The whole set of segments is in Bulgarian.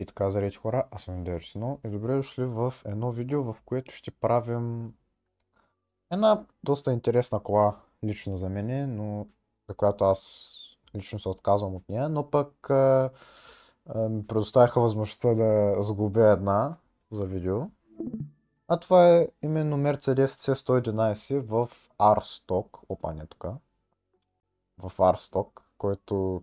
И така, здравейте хора, аз съм Дерсино и добре дошли в едно видео, в което ще правим една доста интересна кола, лично за мене, но за която аз лично се отказвам от нея, но пък ми предоставяха възможността да сгубя една за видео. А това е именно Mercedes C111 в R-Stock, опа не е тук, в R-Stock, който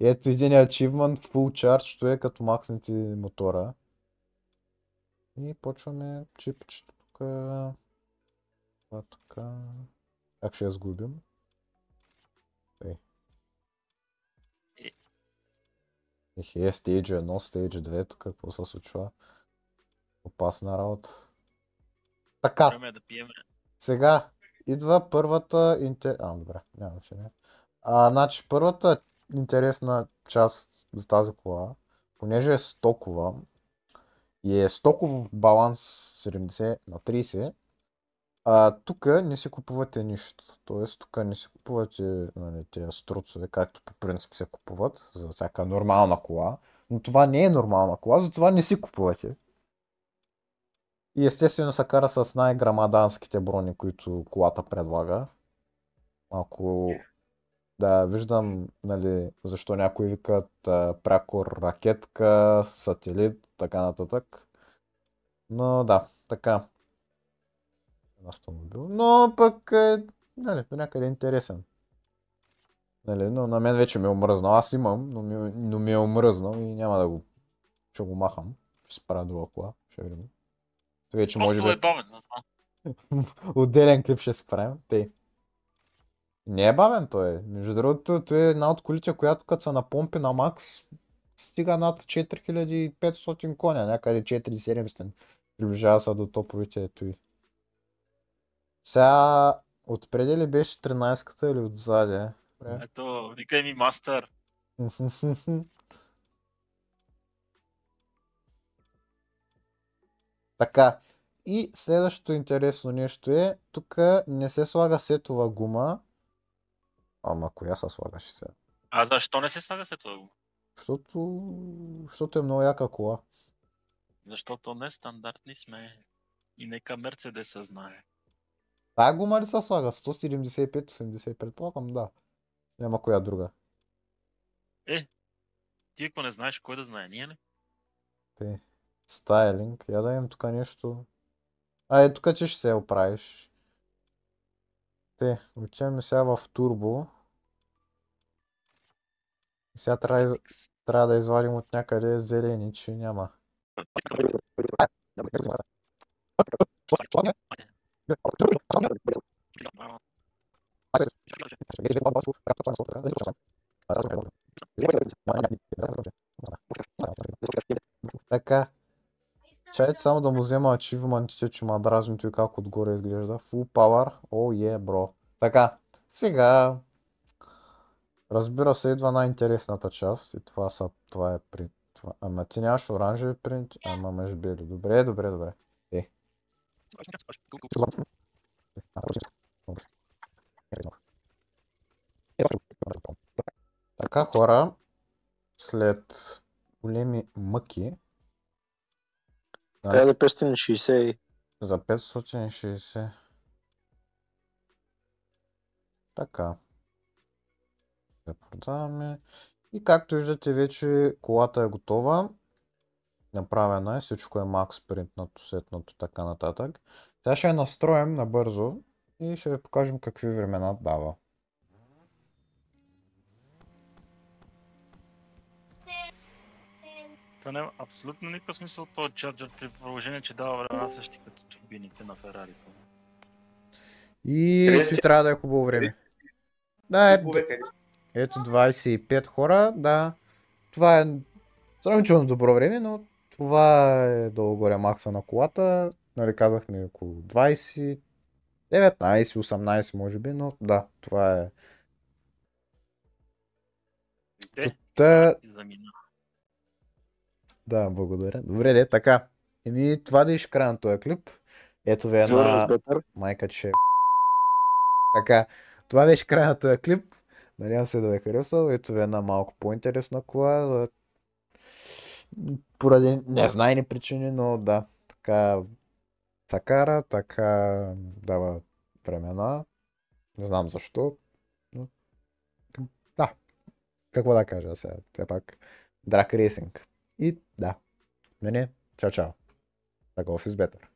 Ето един в full charge, че е като максните мотора. И почваме чипчето тук. Това така. Как ще я сгубим? Ей. Ех, е стейдж 1, стейдж 2, тук какво се случва? Опасна работа. Така. Е Сега идва първата интер... А, добре, няма значение. А, значи първата интересна част за тази кола, понеже е стокова и е стоков баланс 70 на 30, а тук не си купувате нищо. Тоест, тук не си купувате нали, тези струцове, както по принцип се купуват за всяка нормална кола. Но това не е нормална кола, затова не си купувате. И естествено се кара с най-грамаданските брони, които колата предлага. Ако да, виждам, нали, защо някои викат а, прякор, ракетка, сателит, така нататък. Но да, така. Автомобил. Но пък е, нали, до някъде е интересен. Нали, но на мен вече ми е омръзнал. Аз имам, но ми, но ми е омръзнал и няма да го... Ще го махам. Ще правя друга кола. Ще видим. Вече може би... Е Отделен клип ще спрем. Те. Не е бавен той. Между другото, той е една от колите, която като са на помпи на макс, стига над 4500 коня, някъде 4700. Приближава се до топовите той. Сега, отпреди ли беше 13-ката или отзади? Ето, викай ми мастър. така, и следващото интересно нещо е, тук не се слага сетова гума, Ама коя се слагаше сега? А защо не се слага след това? Защото... Защото е много яка кола. Защото не стандартни сме. И нека Мерцедеса знае. Тая гума ли се слага? 175-80 предполагам, да. Няма коя друга. Е, ти ако не знаеш кой да знае, ние не? Ти. Стайлинг. Я да имам тук нещо. А, е, тук че ще се оправиш. Те, отиваме сега в турбо. И сега трябва, трябва да извадим от някъде зелени, че няма. Thank Чайте само да му взема ачивментите, че ма дразнито и как отгоре изглежда. Full power. О, е, бро. Така, сега... Разбира се, идва най-интересната част и това, са, това е при това. Ама ти нямаш оранжеви принт, ама между бели. Добре, добре, добре. Е. Така хора, след големи мъки, да. Трябва да 560. За 560. Така. Да продаваме. И както виждате вече колата е готова. Направена е, всичко е макс принтнато, сетнато, така нататък. Сега ще я настроим набързо и ще ви покажем какви времена дава. Това няма абсолютно никакъв смисъл този чарджер при положение, че дава време същи като турбините на Феррари. И Крести... трябва да е хубаво време. Да, е... е ето 25 хора, да. Това е сравнително добро време, но това е долу горе макса на колата. Нали казахме около 20, 19-18 може би, но да, това е. Тута... Да, благодаря. Добре, де, така. Еми, това да иш края на този клип. Ето ви една майка, че е Така, това беше края на този клип. Надявам нали, се да ви е харесал. Ето ви една малко по-интересна кола. Поради незнайни причини, но да, така така кара, така дава времена. Не знам защо. Но... Да. Какво да кажа сега? Все пак. Драк рейсинг. И да, мене, чао-чао. Такова is better.